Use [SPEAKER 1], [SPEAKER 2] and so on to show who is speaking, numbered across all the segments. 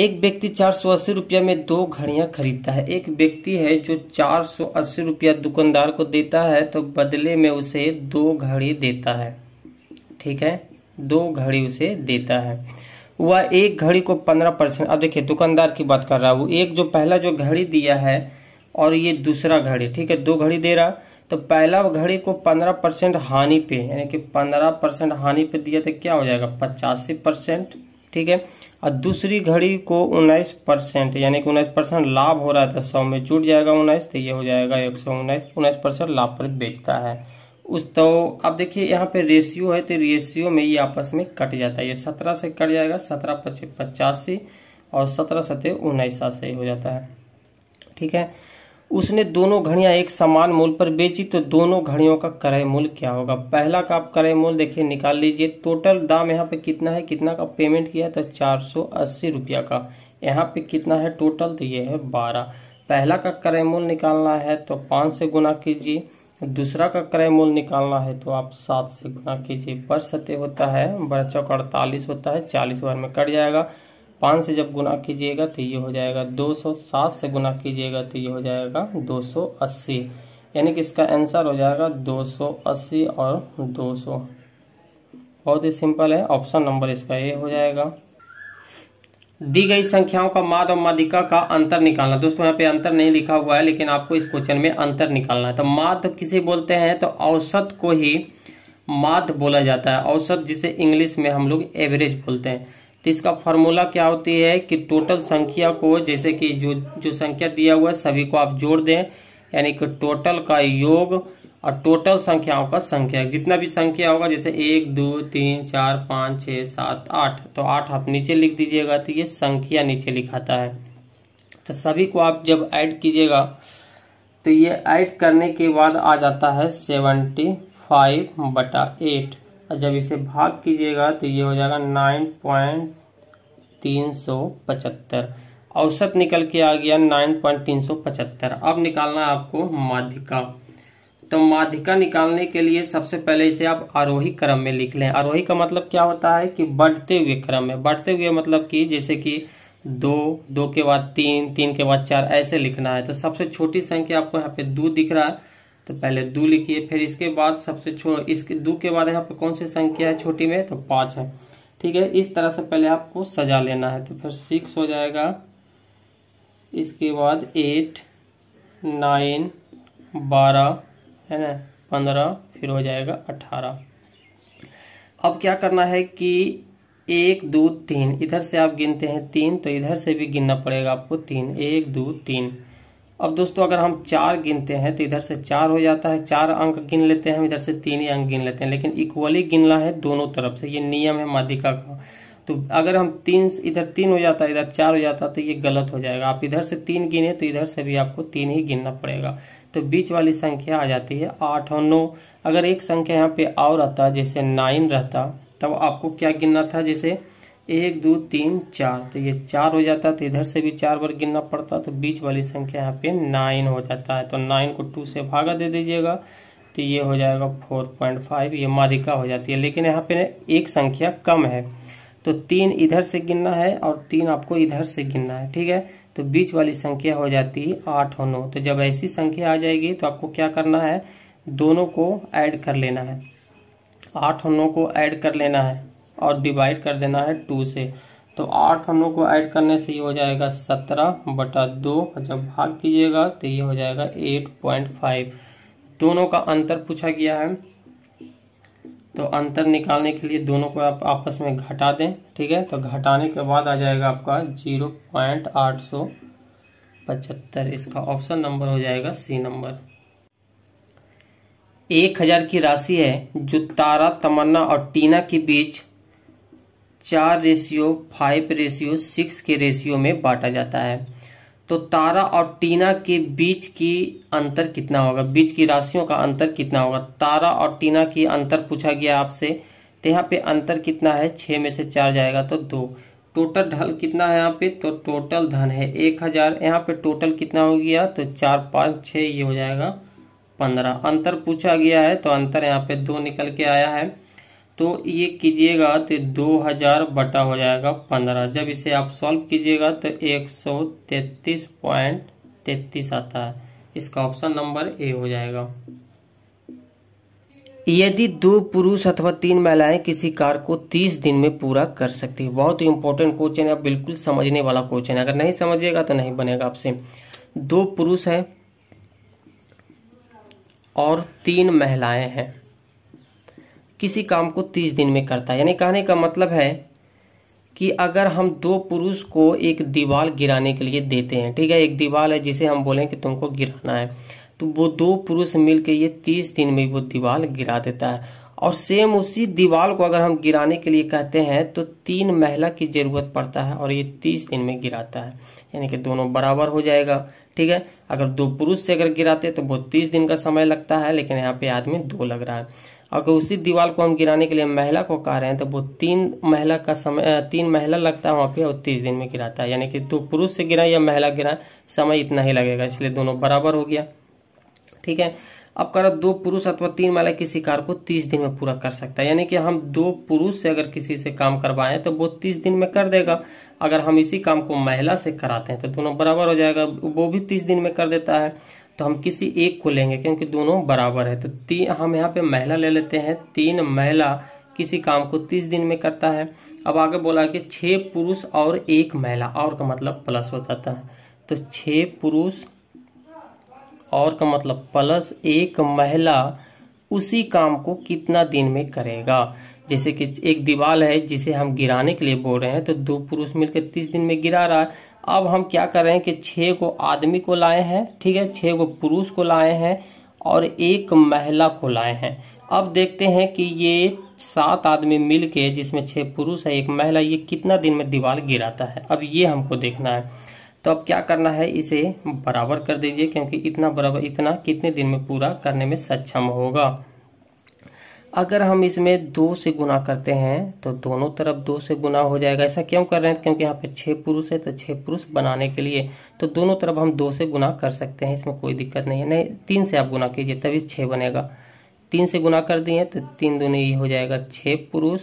[SPEAKER 1] एक व्यक्ति चार सौ अस्सी रुपया में दो घड़ियां खरीदता है एक व्यक्ति है जो चार सौ अस्सी रुपया दुकानदार को देता है तो बदले में उसे दो घड़ी देता है ठीक है दो घड़ी उसे देता है वह एक घड़ी को पंद्रह परसेंट अब देखिए दुकानदार की बात कर रहा हूँ एक जो पहला जो घड़ी दिया है और ये दूसरा घड़ी ठीक है दो घड़ी दे रहा तो पहला घड़ी को पंद्रह परसेंट हानि पे यानी कि पंद्रह परसेंट हानि पे दिया तो क्या हो जाएगा पचासी परसेंट ठीक है और दूसरी घड़ी को उन्नीस परसेंट यानी कि उन्नीस परसेंट लाभ हो रहा था सौ में जुट जाएगा उन्नीस तो ये हो जाएगा एक सौ उन्नीस उन्नीस परसेंट लाभ पर बेचता है उस तो अब देखिए यहाँ पे रेशियो है तो रेशियो में ये आपस में कट जाता है ये सत्रह से कट जाएगा सत्रह पचासी और सत्रह सत्य उन्नीस से हो जाता है ठीक है उसने दोनों घड़ियां एक समान मूल्य पर बेची तो दोनों घड़ियों का क्रय मूल्य क्या होगा पहला का आप क्रय मूल्य देखिए निकाल लीजिए टोटल दाम यहाँ पे कितना है कितना का पेमेंट किया तो चार सौ अस्सी रुपया का यहाँ पे कितना है टोटल तो ये है बारह पहला का क्रय मूल्य निकालना है तो पाँच से गुना कीजिए दूसरा का क्रय मूल्य निकालना है तो आप सात से गुना कीजिए पर सत्य होता है बड़ा चौक अड़तालीस होता है चालीस बार में कट जाएगा पाँच से जब गुना कीजिएगा तो ये हो जाएगा दो सौ सात से गुना कीजिएगा तो ये हो जाएगा दो सौ अस्सी यानी कि इसका आंसर हो जाएगा दो सौ अस्सी और दो सौ बहुत ही सिंपल है ऑप्शन नंबर इसका ये हो जाएगा दी गई संख्याओं का माद और मादिका का अंतर निकालना दोस्तों यहाँ पे अंतर नहीं लिखा हुआ है लेकिन आपको इस क्वेश्चन में अंतर निकालना है तो माद किसे बोलते हैं तो औसत को ही माद बोला जाता है औसत जिसे इंग्लिश में हम लोग एवरेज बोलते हैं तो इसका फॉर्मूला क्या होती है कि टोटल संख्या को जैसे कि जो जो संख्या दिया हुआ है सभी को आप जोड़ दें यानी कि टोटल का योग और टोटल संख्याओं का संख्या जितना भी संख्या होगा जैसे एक दो तीन चार पाँच छः सात आठ तो आठ आप नीचे लिख दीजिएगा तो ये संख्या नीचे लिखाता है तो सभी को आप जब ऐड कीजिएगा तो ये ऐड करने के बाद आ जाता है सेवेंटी फाइव बटा एट जब इसे भाग कीजिएगा तो ये हो जाएगा नाइन पॉइंट तीन सौ पचहत्तर औसत निकल के आ गया नाइन पॉइंट तीन सौ पचहत्तर अब निकालना है आपको माध्यिका तो माध्यिका निकालने के लिए सबसे पहले इसे आप आरोही क्रम में लिख लें आरोही का मतलब क्या होता है कि बढ़ते हुए क्रम में बढ़ते हुए मतलब कि जैसे कि दो दो के बाद तीन तीन के बाद चार ऐसे लिखना है तो सबसे छोटी संख्या आपको यहाँ पे दो दिख रहा है तो पहले दो लिखिए फिर इसके बाद सबसे छो इसके दो के बाद यहाँ पे कौन सी संख्या है छोटी में तो पाँच है ठीक है इस तरह से पहले आपको सजा लेना है तो फिर सिक्स हो जाएगा इसके बाद एट नाइन बारह है ना पंद्रह फिर हो जाएगा अठारह अब क्या करना है कि एक दो तीन इधर से आप गिनते हैं तीन तो इधर से भी गिनना पड़ेगा आपको तीन एक दो तीन अब दोस्तों अगर हम चार गिनते हैं तो इधर से चार हो जाता है चार अंक गिन लेते हैं हम इधर से तीन ही अंक गिन लेते हैं लेकिन इक्वली गिनना है दोनों तरफ से ये नियम है माधिका का तो अगर हम तीन इधर तीन हो जाता है इधर चार हो जाता है तो ये गलत हो जाएगा आप इधर से तीन गिने तो इधर से भी आपको तीन ही गिनना पड़ेगा तो बीच वाली संख्या आ जाती है आठ और नौ अगर एक संख्या यहाँ पे और आता जैसे नाइन रहता तब तो आपको क्या गिनना था जैसे एक दो तीन चार तो ये चार हो जाता तो इधर से भी चार बार गिनना पड़ता तो बीच वाली संख्या यहाँ पे नाइन हो जाता है तो नाइन को टू से भागा दे दीजिएगा तो ये हो जाएगा फोर पॉइंट फाइव ये मादिका हो जाती है लेकिन यहाँ पे एक संख्या कम है तो तीन इधर से गिनना है और तीन आपको इधर से गिनना है ठीक है तो बीच वाली संख्या हो जाती है आठ और नौ तो जब ऐसी संख्या आ जाएगी तो आपको क्या करना है दोनों को ऐड कर लेना है आठ और नौ को ऐड कर लेना है और डिवाइड कर देना है टू से तो आठ हम लोग को ऐड करने से ये हो जाएगा सत्रह बटा दो जब भाग कीजिएगा तो ये हो जाएगा एट पॉइंट फाइव दोनों का अंतर पूछा गया है तो अंतर निकालने के लिए दोनों को आप आपस में घटा दें ठीक है तो घटाने के बाद आ जाएगा आपका जीरो पॉइंट आठ सौ पचहत्तर इसका ऑप्शन नंबर हो जाएगा सी नंबर एक हजार की राशि है जो तारा तमन्ना और टीना के बीच चार रेशियो फाइव रेशियो सिक्स के रेशियो में बांटा जाता है तो तारा और टीना के बीच की अंतर कितना होगा बीच की राशियों का अंतर कितना होगा तारा और टीना की अंतर पूछा गया आपसे तो यहाँ पे अंतर कितना है छः में से चार जाएगा तो दो टोटल ढल कितना है यहाँ पे तो टोटल धन है एक हज़ार यहाँ पे टोटल कितना हो गया तो चार पाँच छः ये हो जाएगा पंद्रह अंतर पूछा गया है तो अंतर यहाँ पे दो निकल के आया है तो ये कीजिएगा तो दो हजार बटा हो जाएगा पंद्रह जब इसे आप सॉल्व कीजिएगा तो एक सौ तैतीस पॉइंट तैतीस आता है इसका ऑप्शन नंबर ए हो जाएगा यदि दो पुरुष अथवा तीन महिलाएं किसी कार्य को तीस दिन में पूरा कर सकती है बहुत ही इंपॉर्टेंट क्वेश्चन है बिल्कुल समझने वाला क्वेश्चन है अगर नहीं समझिएगा तो नहीं बनेगा आपसे दो पुरुष है और तीन महिलाएं हैं किसी काम को तीस दिन में करता है यानी कहने का मतलब है कि अगर हम दो पुरुष को एक दीवार गिराने के लिए देते हैं ठीक है एक दीवार है जिसे हम बोलें कि तुमको गिराना है तो वो दो पुरुष मिलकर ये तीस दिन में वो दीवार गिरा देता है और सेम उसी दीवार को अगर हम गिराने के लिए कहते हैं तो तीन महिला की ज़रूरत पड़ता है और ये तीस दिन में गिराता है यानी कि दोनों बराबर हो जाएगा ठीक है अगर दो पुरुष से अगर गिराते तो वो तीस दिन का समय लगता है लेकिन यहाँ पे आदमी दो लग रहा है अगर उसी दीवार को हम गिराने के लिए महिला को कह रहे हैं तो वो तीन महिला का समय तीन महिला लगता है वहाँ पे और तीस दिन में गिराता है यानी कि दो पुरुष से गिरा या महिला गिरा समय इतना ही लगेगा इसलिए दोनों बराबर हो गया ठीक है अब कह रहा दो पुरुष अथवा तीन महिला किसी कार्य को तीस दिन में पूरा कर सकता है यानी कि हम दो पुरुष से अगर किसी से काम करवाएं तो वो तीस दिन में कर देगा अगर हम इसी काम को महिला से कराते हैं तो दोनों बराबर हो जाएगा वो भी तीस दिन में कर देता है तो हम किसी एक को लेंगे क्योंकि दोनों बराबर है तो तीन हम यहाँ पे महिला ले लेते हैं तीन महिला किसी काम को तीस दिन में करता है अब आगे बोला कि छः पुरुष और एक महिला और का मतलब प्लस हो जाता है तो छः पुरुष और का मतलब प्लस एक महिला उसी काम को कितना दिन में करेगा जैसे कि एक दीवार है जिसे हम गिराने के लिए बोल रहे हैं तो दो पुरुष मिलकर तीस दिन में गिरा रहा है अब हम क्या कर रहे हैं कि छः को आदमी को लाए हैं ठीक है छः को पुरुष को लाए हैं और एक महिला को लाए हैं अब देखते हैं कि ये सात आदमी मिल के जिसमें छः पुरुष है एक महिला ये कितना दिन में दीवार गिराता है अब ये हमको देखना है तो अब क्या करना है इसे बराबर कर दीजिए क्योंकि इतना बराबर इतना कितने दिन में पूरा करने में सक्षम होगा अगर हम इसमें दो से गुना करते हैं तो दोनों तरफ दो से गुना हो जाएगा ऐसा क्यों कर रहे हैं क्योंकि यहाँ पे छः पुरुष है तो छः पुरुष बनाने के लिए तो दोनों तरफ हम दो से गुना कर सकते हैं इसमें कोई दिक्कत नहीं है नहीं तीन से आप गुना कीजिए तभी छः बनेगा तीन से गुना कर दिए तो तीन दोनों ये हो जाएगा छः पुरुष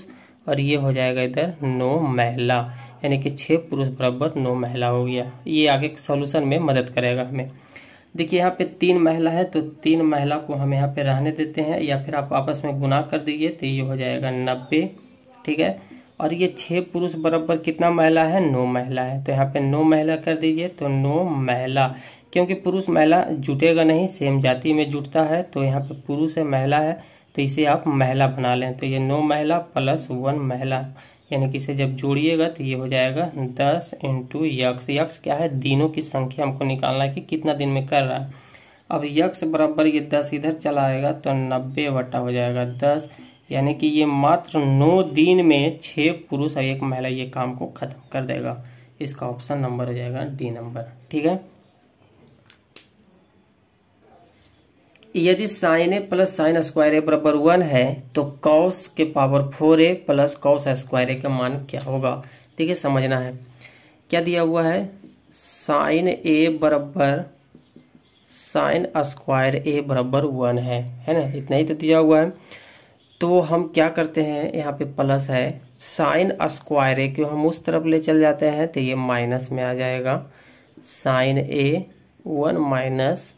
[SPEAKER 1] और ये हो जाएगा इधर नौ महिला यानी कि छः पुरुष बराबर नौ महिला हो गया ये आगे सोल्यूशन में मदद करेगा हमें देखिए यहाँ पे तीन महिला है तो तीन महिला को हम यहाँ पे रहने देते हैं या फिर आप आपस में गुना कर दीजिए तो ये हो जाएगा नब्बे ठीक है और ये छः पुरुष बराबर कितना महिला है नौ महिला है तो यहाँ पे नौ महिला कर दीजिए तो नौ महिला क्योंकि पुरुष महिला जुटेगा नहीं सेम जाति में जुटता है तो यहाँ पे पुरुष है महिला है तो इसे आप महिला बना लें तो ये नौ महिला प्लस वन महिला यानी कि इसे जब जोड़िएगा तो ये हो जाएगा दस इंटू यक्स यक्स क्या है दिनों की संख्या हमको निकालना है कि कितना दिन में कर रहा है अब यक्स बराबर ये दस इधर चला आएगा तो नब्बे वटा हो जाएगा दस यानी कि ये मात्र नौ दिन में छः पुरुष और एक महिला ये काम को खत्म कर देगा इसका ऑप्शन नंबर हो जाएगा डी नंबर ठीक है यदि sine A plus sine square A बराबर वन है तो कॉस के power four A plus cos square A का मान क्या होगा देखिए समझना है क्या दिया हुआ है साइन ए बराबर साइन स्क्वायर ए बराबर वन है है ना इतना ही तो दिया हुआ है तो हम क्या करते हैं यहाँ पे प्लस है साइन स्क्वायर ए को हम उस तरफ ले चल जाते हैं तो ये माइनस में आ जाएगा sine A one minus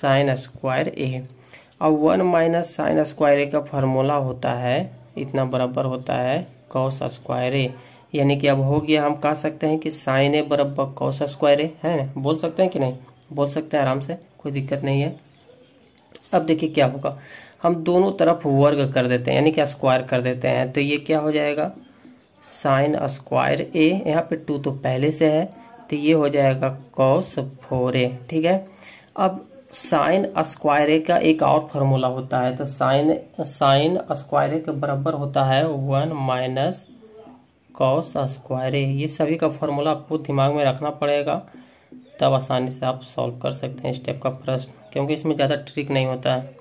[SPEAKER 1] sine square A अब one minus sine square A का फार्मूला होता है इतना बराबर होता है कौश स्क्वायर ए यानी कि अब हो गया हम कह सकते हैं कि साइन ए बराबर कौश स्क्वायर ए है ना बोल सकते हैं कि नहीं बोल सकते हैं आराम से कोई दिक्कत नहीं है अब देखिए क्या होगा हम दोनों तरफ वर्ग कर देते हैं यानी कि स्क्वायर कर देते हैं तो ये क्या हो जाएगा साइन स्क्वायर ए यहाँ पे टू तो पहले से है तो ये हो जाएगा कॉस फोर ए ठीक है अब साइन स्क्वायर का एक और फॉर्मूला होता है तो साइन साइन स्क्वायर के बराबर होता है वन माइनस कॉस स्क्वायर ये सभी का फॉर्मूला आपको दिमाग में रखना पड़ेगा तब आसानी से आप सॉल्व कर सकते हैं इस टाइप का प्रश्न क्योंकि इसमें ज़्यादा ट्रिक नहीं होता है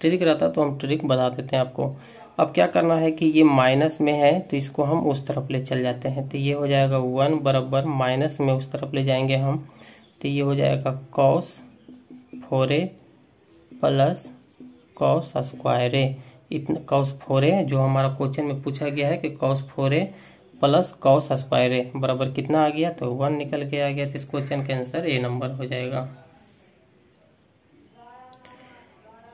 [SPEAKER 1] ट्रिक रहता तो हम ट्रिक बता देते हैं आपको अब क्या करना है कि ये माइनस में है तो इसको हम उस तरफ ले चल जाते हैं तो ये हो जाएगा वन बराबर माइनस में उस तरफ ले जाएंगे हम तो ये हो जाएगा cos four A plus cos square A इतना कॉस फोर ए जो हमारा क्वेश्चन में पूछा गया है कि cos four A plus cos square A बराबर कितना आ गया तो वन निकल के आ गया तो इस क्वेश्चन का आंसर ए नंबर हो जाएगा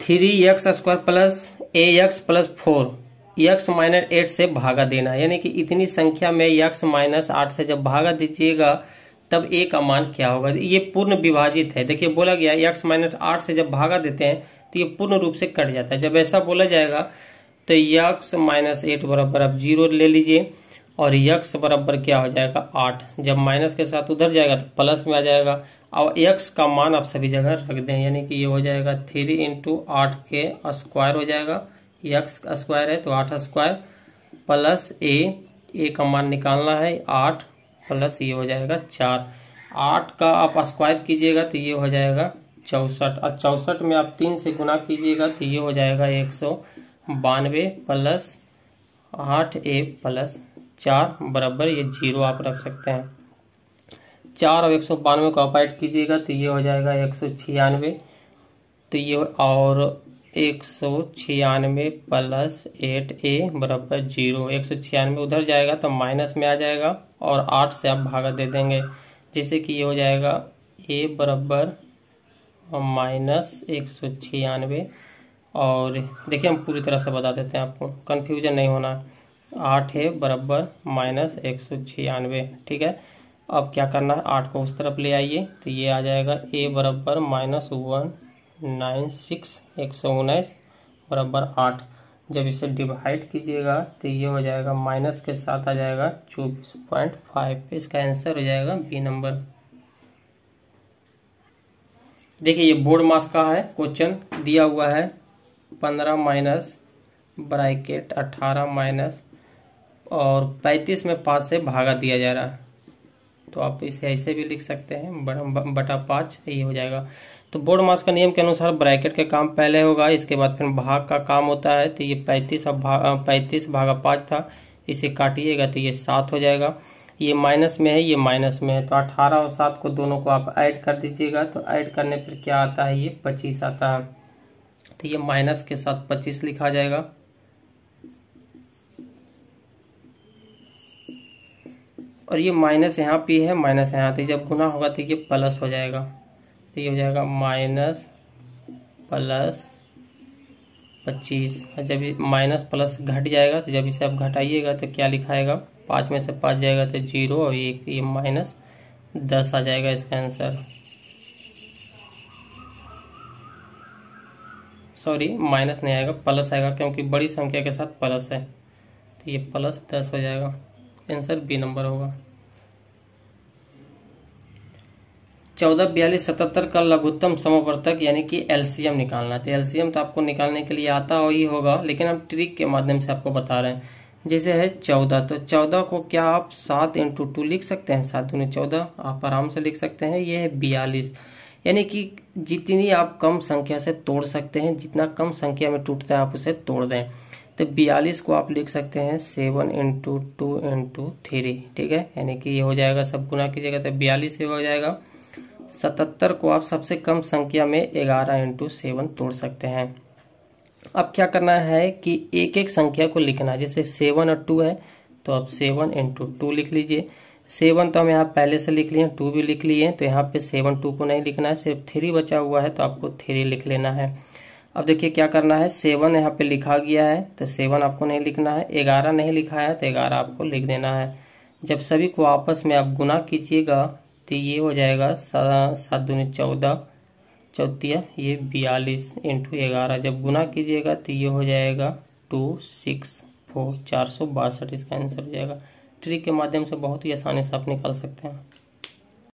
[SPEAKER 1] three X square plus A X plus four X minus eight से भागा देना यानी कि इतनी संख्या में एक्स माइनस आठ से जब भागा दीजिएगा तब ए का मान क्या होगा ये पूर्ण विभाजित है देखिए बोला गया एक्स माइनस आठ से जब भागा देते हैं तो ये पूर्ण रूप से कट जाता है जब ऐसा बोला जाएगा तो यक्स माइनस एट बराबर आप जीरो ले लीजिए और यक्स बराबर क्या हो जाएगा आठ जब माइनस के साथ उधर जाएगा तो प्लस में आ जाएगा और यक्स का मान आप सभी जगह रख दें यानी कि ये हो जाएगा थ्री इंटू आठ के स्क्वायर हो जाएगा यक्स स्क्वायर है तो आठ स्क्वायर प्लस ए ए का मान निकालना है आठ प्लस ये हो जाएगा चार आठ का आप स्क्वायर कीजिएगा तो ये हो जाएगा चौंसठ और चौंसठ में आप तीन से गुना कीजिएगा तो ये हो जाएगा एक सौ बानवे प्लस आठ ए प्लस चार बराबर ये जीरो आप रख सकते हैं चार और एक सौ बानवे को आप ऐड कीजिएगा तो ये हो जाएगा एक सौ छियानवे तो ये और एक सौ छियानवे प्लस एट ए बराबर जीरो एक सौ छियानवे उधर जाएगा तो माइनस में आ जाएगा और आठ से आप भागा दे देंगे जैसे कि ये हो जाएगा ए बराबर माइनस एक सौ छियानवे और देखिए हम पूरी तरह से बता देते हैं आपको कन्फ्यूजन नहीं होना आठ है बराबर माइनस एक सौ छियानवे ठीक है अब क्या करना है आठ को उस तरफ ले आइए तो ये आ जाएगा ए बराबर माइनस वन नाइन सिक्स एक सौ उन्नीस बराबर आठ जब इसे डिवाइड कीजिएगा तो ये हो जाएगा माइनस के साथ आ जाएगा चौबीस पॉइंट फाइव तो इसका आंसर हो जाएगा बी नंबर देखिए ये बोर्ड मास का है क्वेश्चन दिया हुआ है पंद्रह माइनस ब्रैकेट अट्ठारह माइनस और पैंतीस में पाँच से भागा दिया जा रहा है तो आप इसे ऐसे भी लिख सकते हैं बटा पाँच ये हो जाएगा तो बोर्ड मास का नियम के अनुसार ब्रैकेट का काम पहले होगा इसके बाद फिर भाग का काम होता है तो ये पैंतीस अब भाग पैंतीस भागा पाँच था इसे काटिएगा तो ये सात हो जाएगा ये माइनस में है ये माइनस में है तो अठारह और सात को दोनों को आप ऐड कर दीजिएगा तो ऐड करने पर क्या आता है ये पच्चीस आता है तो ये माइनस के साथ पच्चीस लिखा जाएगा और ये माइनस यहाँ पे है माइनस यहाँ तो जब गुना होगा तो ये प्लस हो जाएगा तो ये हो जाएगा माइनस प्लस पच्चीस और जब माइनस प्लस घट जाएगा तो जब इसे आप घटाइएगा तो क्या लिखाएगा पाँच में से पाँच जाएगा तो जीरो और एक ये माइनस दस आ जाएगा इसका आंसर सॉरी माइनस नहीं आएगा प्लस आएगा क्योंकि बड़ी संख्या के साथ प्लस है तो ये प्लस दस हो जाएगा आंसर बी नंबर होगा चौदह बयालीस सतहत्तर का लघुत्तम समावर्तक यानी कि एलसीएम निकालना तो एलसीएम तो आपको निकालने के लिए आता हो ही होगा लेकिन हम ट्रिक के माध्यम से आपको बता रहे हैं जैसे है चौदह तो चौदह को क्या आप सात इंटू टू लिख सकते हैं सात दूनी चौदह आप आराम से लिख सकते हैं ये है बयालीस यानी कि जितनी आप कम संख्या से तोड़ सकते हैं जितना कम संख्या में टूटता है आप उसे तोड़ दें तो बयालीस को आप लिख सकते हैं seven into two into three ठीक है यानी कि ये हो जाएगा सब गुना कीजिएगा तो बयालीस हो जाएगा सतहत्तर को आप सबसे कम संख्या में ग्यारह इंटू सेवन तोड़ सकते हैं अब क्या करना है कि एक एक संख्या को लिखना है जैसे सेवन और टू है तो आप सेवन इंटू टू लिख लीजिए सेवन तो हम यहाँ पहले से लिख लिए टू भी लिख लिए तो यहाँ पे सेवन टू को नहीं लिखना है सिर्फ थ्री बचा हुआ है तो आपको थ्री लिख लेना है अब देखिए क्या करना है सेवन यहाँ पे लिखा गया है तो सेवन आपको नहीं लिखना है ग्यारह नहीं लिखा है तो ग्यारह आपको लिख देना है जब सभी को आपस में आप गुना कीजिएगा तो ये हो जाएगा सात दूनी चौदह चौतिया ये बयालीस इंटू ग्यारह जब गुना कीजिएगा तो ये हो जाएगा टू सिक्स फोर चार सौ बासठ इसका आंसर हो जाएगा ट्रिक के माध्यम से बहुत ही आसानी से आप निकाल सकते हैं